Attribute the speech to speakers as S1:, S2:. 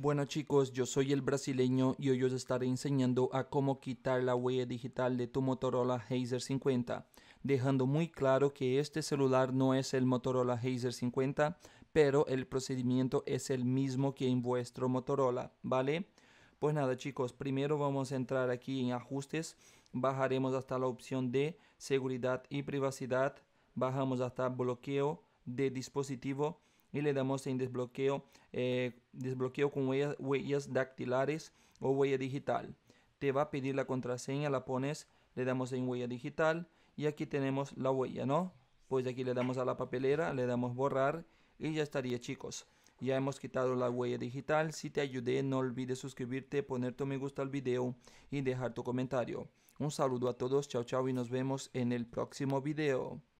S1: Bueno chicos, yo soy el brasileño y hoy os estaré enseñando a cómo quitar la huella digital de tu Motorola Hazer 50, dejando muy claro que este celular no es el Motorola Hazer 50, pero el procedimiento es el mismo que en vuestro Motorola, ¿vale? Pues nada chicos, primero vamos a entrar aquí en ajustes, bajaremos hasta la opción de seguridad y privacidad, bajamos hasta bloqueo de dispositivo, y le damos en desbloqueo, eh, desbloqueo con huellas, dactilares o huella digital. Te va a pedir la contraseña, la pones, le damos en huella digital y aquí tenemos la huella, ¿no? Pues aquí le damos a la papelera, le damos borrar y ya estaría chicos. Ya hemos quitado la huella digital. Si te ayudé, no olvides suscribirte, poner tu me gusta al video y dejar tu comentario. Un saludo a todos, chao chao y nos vemos en el próximo video.